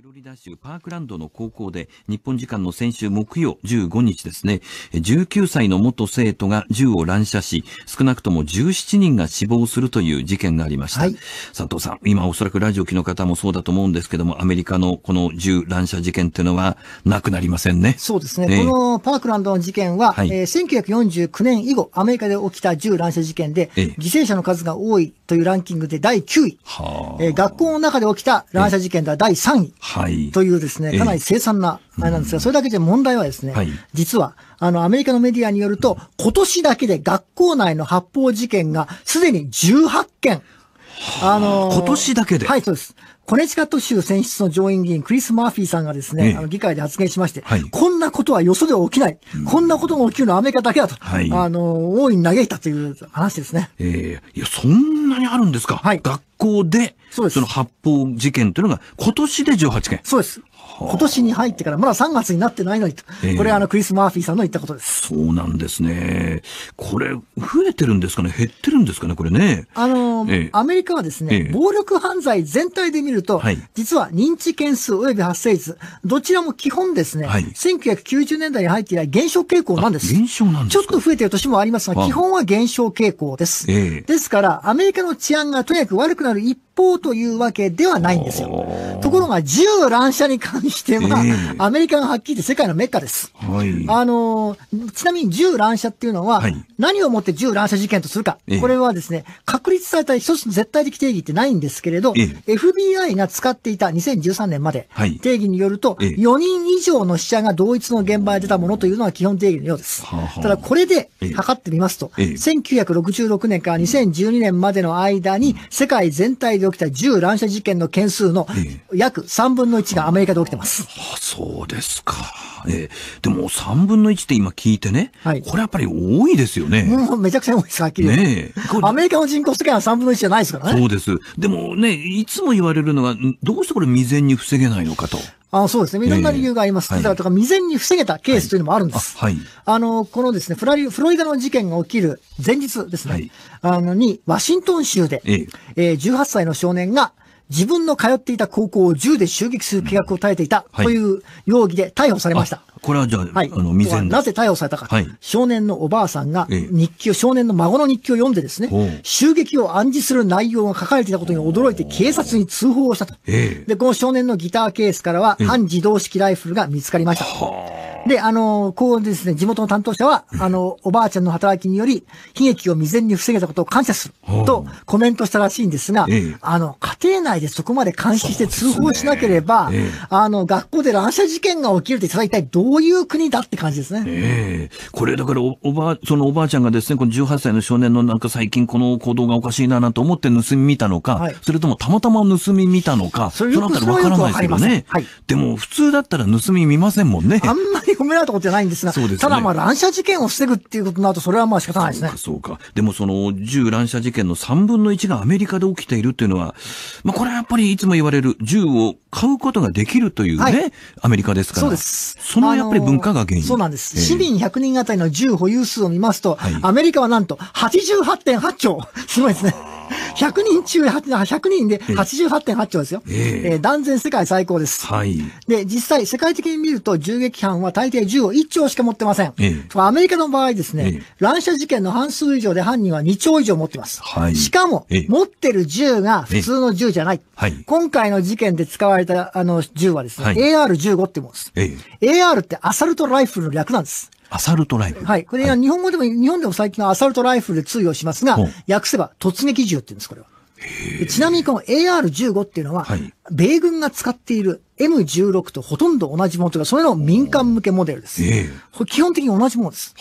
フロリダ州パークランドの高校で日本時間の先週木曜15日ですね、19歳の元生徒が銃を乱射し、少なくとも17人が死亡するという事件がありました。はい、佐藤さん、今おそらくラジオ機の方もそうだと思うんですけども、アメリカのこの銃乱射事件っていうのはなくなりませんね。そうですね。えー、このパークランドの事件は、はい、えー、1949年以後、アメリカで起きた銃乱射事件で、えー、犠牲者の数が多いというランキングで第9位。はあ、えー、学校の中で起きた乱射事件では第3位。はい。というですね、かなり凄惨な、あれなんですが、それだけで問題はですね、はい、実は、あの、アメリカのメディアによると、今年だけで学校内の発砲事件がすでに18件。はあ、あのー、今年だけではい、そうです。コネチカット州選出の上院議員、クリス・マーフィーさんがですね、ええ、あの議会で発言しまして、はい、こんなことはよそでは起きない、うん、こんなことが起きるのはアメリカだけだと、はい、あの、大いに嘆いたという話ですね。ええいや、そんなにあるんですか、はい、学校で、そうです。その発砲事件というのが、今年で18件。そうです。今年に入ってから、まだ3月になってないのにと。これはあの、クリス・マーフィーさんの言ったことです。そうなんですね。これ、増えてるんですかね減ってるんですかねこれね。あの、アメリカはですね、暴力犯罪全体で見ると、はい、実は認知件数及び発生率、どちらも基本ですね、はい、1990年代に入って以来減少傾向なんです。減少なんですちょっと増えてる年もありますが、基本は減少傾向です。えー、ですから、アメリカの治安がとにかく悪くなる一法というわけではないんですよ。ところが、銃乱射に関しては、えー、アメリカがはっきり言って世界のメッカです。はい、あのちなみに銃乱射っていうのは、はい、何をもって銃乱射事件とするか、えー、これはですね、確立された一つの絶対的定義ってないんですけれど、えー、FBI が使っていた2013年まで、はい、定義によると、4人以上の死者が同一の現場へ出たものというのは基本定義のようです。ははただ、これで測ってみますと、1966年から2012年までの間に、世界全体で起きた銃乱射事件の件数の約3分の1がアメリカで起きてます。あそうですか。えー、でも3分の1って今聞いてね、はい、これやっぱり多いですよね。めちゃくちゃ多いです、はっきりねアメリカの人口世界は3分の1じゃないですからね。そうです。でもね、いつも言われるのが、どうしてこれ未然に防げないのかと。あそうですね。いろんな理由があります。えー、だから、未然に防げたケースというのもあるんです。あはい、あの、このですね、フラリ、フロイダの事件が起きる前日ですね。はい、あの、に、ワシントン州で、えー、えー、18歳の少年が、自分の通っていた高校を銃で襲撃する計画を耐えていたという容疑で逮捕されました。これはじゃあ、はい、あの、未然なぜ逮捕されたか、はい、少年のおばあさんが日記を、少年の孫の日記を読んでですね、襲撃を暗示する内容が書かれていたことに驚いて警察に通報をしたと。で、この少年のギターケースからは半自動式ライフルが見つかりました。で、あの、こうですね、地元の担当者は、あの、おばあちゃんの働きにより悲劇を未然に防げたことを感謝するとコメントしたらしいんですが、あの、庭内でそこまで監視して通報しなければ、ねえー、あの、学校で乱射事件が起きるって、ただ一体どういう国だって感じですね。ええー、これだからお、おばあ、そのおばあちゃんがですね、この18歳の少年のなんか最近この行動がおかしいななんて思って盗み見たのか、はい、それともたまたま盗み見たのか、そのあたりわからないですけどね。はい、でも、普通だったら盗み見ませんもんね。あんまり褒められたことじゃないんですが、そうです、ね、ただまあ乱射事件を防ぐっていうことになると、それはまあ仕方ないですね。そうか、そうか。でもその、銃乱射事件の3分の1がアメリカで起きているっていうのは、まあ、これはやっぱりいつも言われる銃を買うことができるというね、はい、アメリカですから。そうです。そのやっぱり文化が原因。そうなんです。市民100人あたりの銃保有数を見ますと、はい、アメリカはなんと88.8兆。すごいですね。100人中、100人で88.8兆ですよ。ええー、断然世界最高です。はい。で、実際、世界的に見ると銃撃犯は大抵銃を1兆しか持ってません。えー、アメリカの場合ですね、えー、乱射事件の半数以上で犯人は2兆以上持ってます。はい。しかも、持ってる銃が普通の銃じゃない。はい。今回の事件で使われた、あの、銃はですね、はい、AR15 ってものです。ええー、AR ってアサルトライフルの略なんです。アサルトライフル。はい。これは日本語でも、日本でも最近はアサルトライフルで通用しますが、訳せば突撃銃って言うんです、これは。ちなみにこの AR15 っていうのは、米軍が使っている M16 とほとんど同じものというか、それの民間向けモデルです。基本的に同じものです。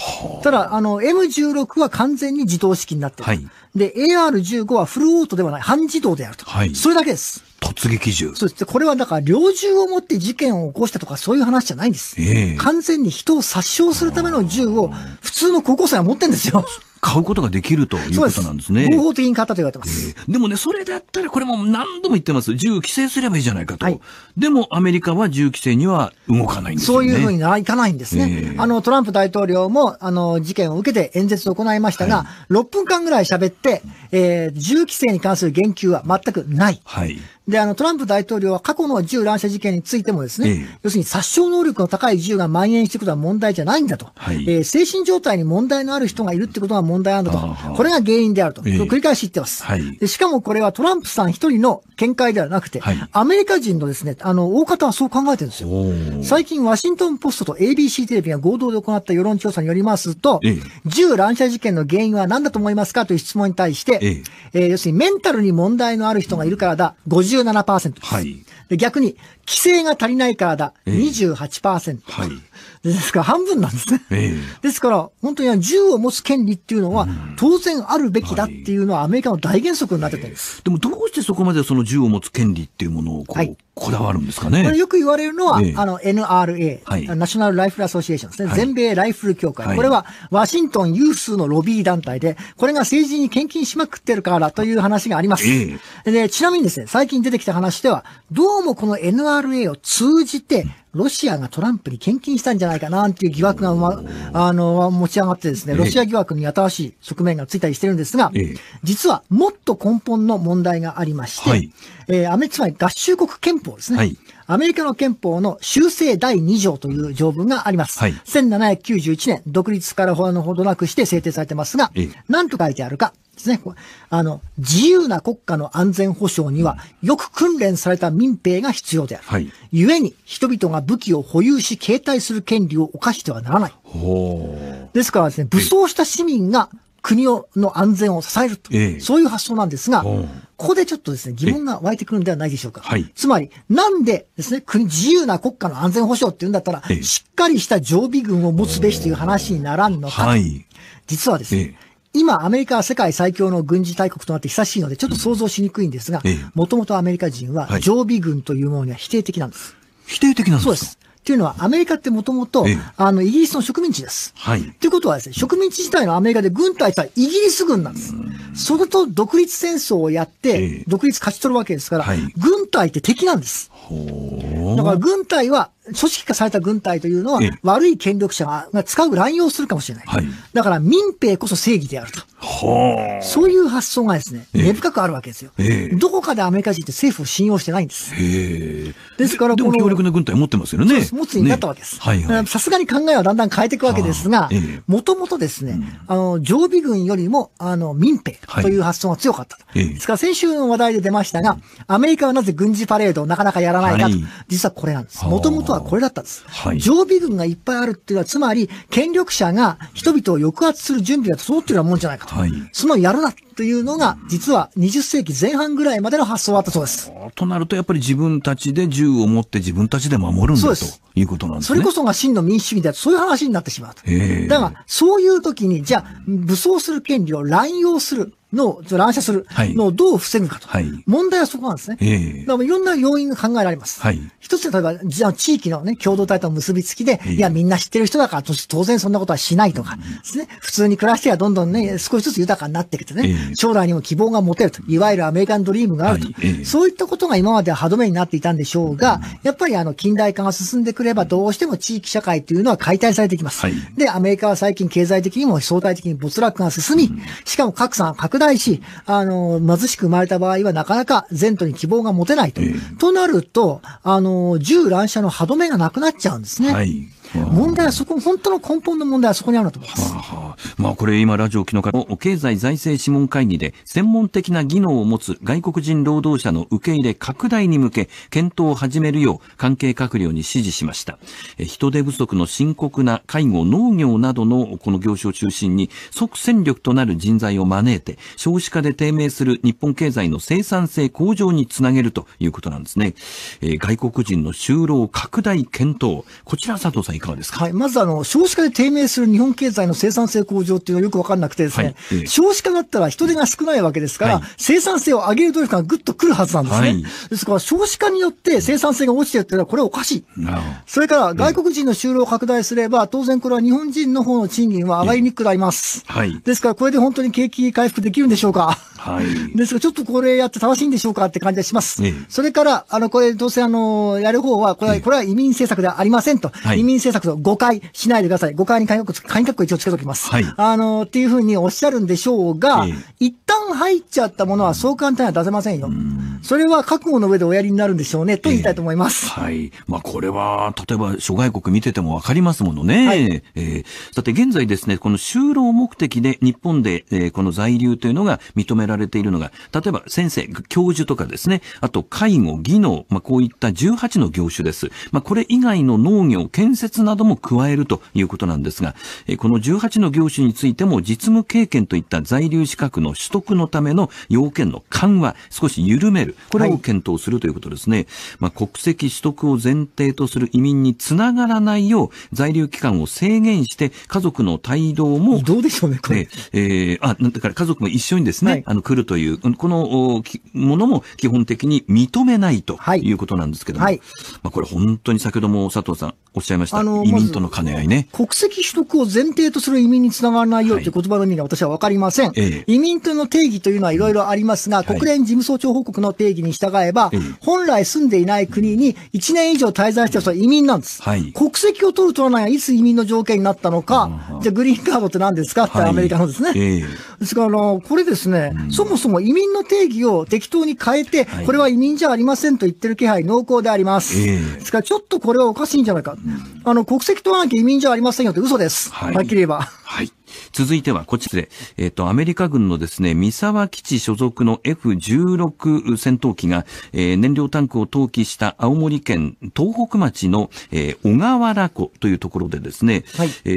ただ、あの、M16 は完全に自動式になってる。はい、で、AR15 はフルオートではない、半自動であると。はい、それだけです。突撃銃。そうです。これはだから、猟銃を持って事件を起こしたとか、そういう話じゃないんです。ええ完全に人を殺傷するための銃を、普通の高校生は持ってんですよ。買うことができるということなんですね。合法的に買ったと言われてます、えー、でもね、それだったらこれも何度も言ってます。銃規制すればいいじゃないかと。はい、でも、アメリカは銃規制には動かないんですよね。そういうふうにはいかないんですね。えー、あの、トランプ大統領も、あの、事件を受けて演説を行いましたが、はい、6分間ぐらい喋って、えー、銃規制に関する言及は全くない。はい。で、あの、トランプ大統領は過去の銃乱射事件についてもですね、ええ、要するに殺傷能力の高い銃が蔓延していくことは問題じゃないんだと、はい、えー、精神状態に問題のある人がいるってことが問題なんだと、これが原因であると、え、繰り返し言ってます、はい、で。しかもこれはトランプさん一人の見解ではなくて、はい、アメリカ人のですね、あの、大方はそう考えてるんですよ。最近、ワシントンポストと ABC テレビが合同で行った世論調査によりますと、銃乱射事件の原因は何だと思いますかという質問に対して、ええー、要するにメンタルに問題のある人がいるからだ、50 67%です。はい。で逆に、規制が足りないからだ、えー、28%。はい。ですから半分なんですね。えー、ですから、本当に銃を持つ権利っていうのは、当然あるべきだっていうのはアメリカの大原則になっててんです、えー、でもどうしてそこまでその銃を持つ権利っていうものをこはい、こだわるんですかね。これよく言われるのは、えー、あの NRA、はい、ナショナルライフルアソシエーションですね。はい、全米ライフル協会、はい、これはワシントン有数のロビー団体で、これが政治に献金しまくってるからという話があります。えー、で、ちなみにですね、最近出てきた話では、どうどうもこの NRA を通じて、ロシアがトランプに献金したんじゃないかなっていう疑惑が、ま、あの、持ち上がってですね、ロシア疑惑に新しい側面がついたりしてるんですが、実はもっと根本の問題がありまして、はい、えー、アメリカ、つまり合衆国憲法ですね。はいアメリカの憲法の修正第2条という条文があります。はい、1791年、独立から法案のほどなくして制定されてますが、何と書いてあるか。ですね。あの、自由な国家の安全保障には、よく訓練された民兵が必要である。はい、故に、人々が武器を保有し、携帯する権利を犯してはならない。ですからですね、武装した市民が国をの安全を支えると、えそういう発想なんですが、ここでちょっとですね、疑問が湧いてくるんではないでしょうか。はい、つまり、なんでですね、国、自由な国家の安全保障っていうんだったら、え、しっかりした常備軍を持つべしという話にならんのか。はい、実はですね、今、アメリカは世界最強の軍事大国となって久しいので、ちょっと想像しにくいんですが、もともとアメリカ人は常備軍というものには否定的なんです。否定的なんですかそうです。というのは、アメリカってもともと、あの、イギリスの植民地です。はい。ということはですね、植民地自体のアメリカで軍隊とはイギリス軍なんです。それと独立戦争をやって、独立勝ち取るわけですから、はい、軍隊って敵なんです。だから軍隊は、組織化された軍隊というのは、悪い権力者が使う、乱用するかもしれない。はい、だから民兵こそ正義であると。はあ、そういう発想がですね、根深くあるわけですよ、どこかでアメリカ人って政府を信用してないんです。え、ですからでも強力な軍隊持ってますよね。持つようになったわけです。さすがに考えはだんだん変えていくわけですが、もともとですね、うん、あの、常備軍よりも、あの、民兵という発想が強かったと。はい、ですから先週の話題で出ましたが、アメリカはなぜ軍事パレードをなかなかやらないかと、はい、実はこれなんです。もともとはこれだったんです、はい、常備軍がいっぱいあるっていうのは、つまり、権力者が人々を抑圧する準備が整っているようなもんじゃないか。はい、そのやるなというのが、実は20世紀前半ぐらいまでの発想だったそうです。となると、やっぱり自分たちで銃を持って自分たちで守るんだということなんですね。それこそが真の民主主義だと、そういう話になってしまうと。だが、そういう時に、じゃあ、武装する権利を乱用する。の乱射するのをどう防ぐかと。はい、問題はそこなんですね。えー、だいろんな要因が考えられます。はい、一つは例えば、じゃあ地域のね、共同体と結びつきで、えー、いや、みんな知ってる人だから、当然そんなことはしないとか、ですね、うん、普通に暮らしてはどんどんね、少しずつ豊かになってきてね、えー、将来にも希望が持てると、いわゆるアメリカンドリームがあると、はい、そういったことが今までは歯止めになっていたんでしょうが、うん、やっぱりあの、近代化が進んでくれば、どうしても地域社会というのは解体されてきます。で、アメリカは最近経済的にも相対的に没落が進み、しかも格差が拡ないし、あの、貧しく生まれた場合はなかなか前途に希望が持てないと。えー、となると、あの、銃乱射の歯止めがなくなっちゃうんですね。はい。問題はそこ、本当の根本の問題はそこにあると思います。はあはあ、まあこれ今ラジオ機の方、経済財政諮問会議で専門的な技能を持つ外国人労働者の受け入れ拡大に向け検討を始めるよう関係閣僚に指示しました。人手不足の深刻な介護、農業などのこの業種を中心に即戦力となる人材を招いて少子化で低迷する日本経済の生産性向上につなげるということなんですね。え外国人の就労拡大検討。こちら佐藤さんいかがですか、はい、まずあの、少子化で低迷する日本経済の生産性向上っていうのはよくわかんなくてですね、はい、少子化だったら人手が少ないわけですから、生産性を上げる努力がぐっとくるはずなんですね。ですから、少子化によって生産性が落ちてるっていうのはこれおかしい。それから、外国人の就労を拡大すれば、当然これは日本人の方の賃金は上がりにくくなります。ですから、これで本当に景気回復できるんでしょうかはい。ですが、ちょっとこれやって正しいんでしょうかって感じがします。ええ、それから、あの、これ、どうせあの、やる方は、これは、これは移民政策ではありませんと。はい、移民政策と誤解しないでください。誤解に勧告、勧告を一応つけときます。はい。あの、っていうふうにおっしゃるんでしょうが、え、一旦入っちゃったものはそう簡単には出せませんよ。それは覚悟の上でおやりになるんでしょうね、と言いたいと思います。はい。まあ、これは、例えば、諸外国見ててもわかりますものね。はい。えー、さて、現在ですね、この就労目的で日本で、えー、この在留というのが認められているのが、例えば先生、教授とかですね、あと介護、技能、まあ、こういった18の業種です。まあ、これ以外の農業、建設なども加えるということなんですが、この18の業種についても実務経験といった在留資格の取得のための要件の緩和、少し緩める、これを検討するということですね。はい、まあ、国籍取得を前提とする移民につながらないよう、在留期間を制限して、家族の帯同も、どうでしょうね、これ。えー、あ、だから家族も一緒にですね、はい、あの、の、来るという、このものも基本的に認めないということなんですけども、はい、まあ、これ本当に先ほども佐藤さんおっしゃいました、あの移民との兼ね合いね。国籍取得を前提とする移民につながらないようという言葉の意味が私は分かりません。はい、移民との定義というのはいろいろありますが、はい、国連事務総長報告の定義に従えば、本来住んでいない国に1年以上滞在した人は移民なんです。国籍を取る取らないはいつ移民の条件になったのか、じゃあグリーンカードって何ですかってアメリカのですね。えーですから、あの、これですね、うん、そもそも移民の定義を適当に変えて、はい、これは移民じゃありませんと言ってる気配濃厚であります。えー、ですから、ちょっとこれはおかしいんじゃないか。うん、あの、国籍問わなきゃ移民じゃありませんよって嘘です。はい、はっきり言えば。はい。続いてはこっちで、えっ、ー、と、アメリカ軍のですね、三沢基地所属の F16 戦闘機が、えー、燃料タンクを投棄した青森県東北町の、えー、小川原湖というところでですね、はい、え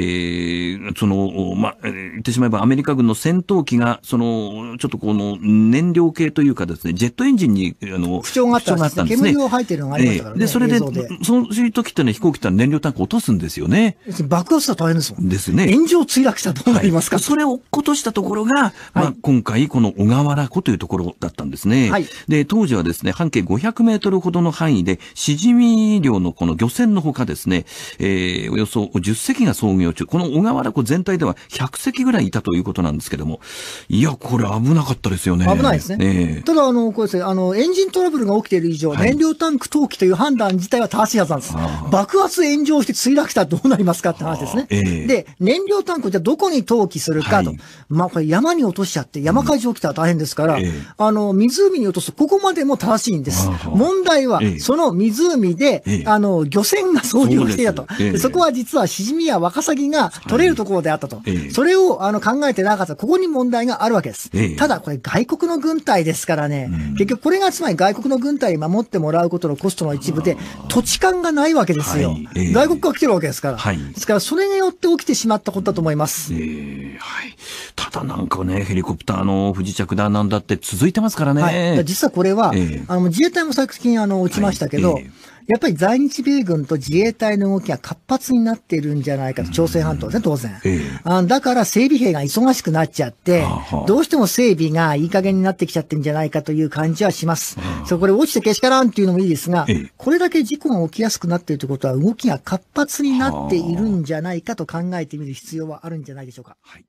ー、その、ま、言ってしまえばアメリカ軍の戦闘機が、その、ちょっとこの燃料系というかですね、ジェットエンジンに、あの、不調があったんですね。煙を吐いてるのがありましたからね。えー、で、それで、でそういう時ってね、飛行機って燃料タンク落とすんですよね。爆発したら大変ですもん。ですね。炎上墜落したと。そりますか、はい、それを落っことしたところが、まあ、今回、この小川原湖というところだったんですね。はい、で、当時はですね、半径500メートルほどの範囲で、シジミ漁のこの漁船のほかですね、えー、およそ10隻が操業中、この小川原湖全体では100隻ぐらいいたということなんですけども、いや、これ危なかったですよね。危ないですね。えー、ただ、あの、こうですね、あの、エンジントラブルが起きている以上、はい、燃料タンク投棄という判断自体は正しいはずなんです。爆発炎上して墜落したらどうなりますかって話ですね。えー、で、燃料タンクじゃどこにに投棄するかと。はい、まあ、これ山に落としちゃって、山火事起きたら大変ですから、うんええ、あの、湖に落とす、ここまでも正しいんです。問題は、その湖で、あの、漁船が操業していたとそ。そこは実はシジミやワカサギが取れるところであったと。はい、それを、あの、考えてなかった。ここに問題があるわけです。ただ、これ外国の軍隊ですからね、うん、結局これがつまり外国の軍隊に守ってもらうことのコストの一部で、土地勘がないわけですよ。はい、外国が来てるわけですから。はい、ですから、それによって起きてしまったことだと思います。えー、はい。ただなんかね、ヘリコプターの不時着だなんだって続いてますからね。はい、実はこれは、えー、あの自衛隊も最近あの落ちましたけど、はいえーやっぱり在日米軍と自衛隊の動きが活発になっているんじゃないかと、朝鮮半島ですね、当然。ええ、だから整備兵が忙しくなっちゃって、どうしても整備がいい加減になってきちゃってるんじゃないかという感じはします。そこで落ちてけしからんっていうのもいいですが、これだけ事故が起きやすくなっているということは、動きが活発になっているんじゃないかと考えてみる必要はあるんじゃないでしょうか。はい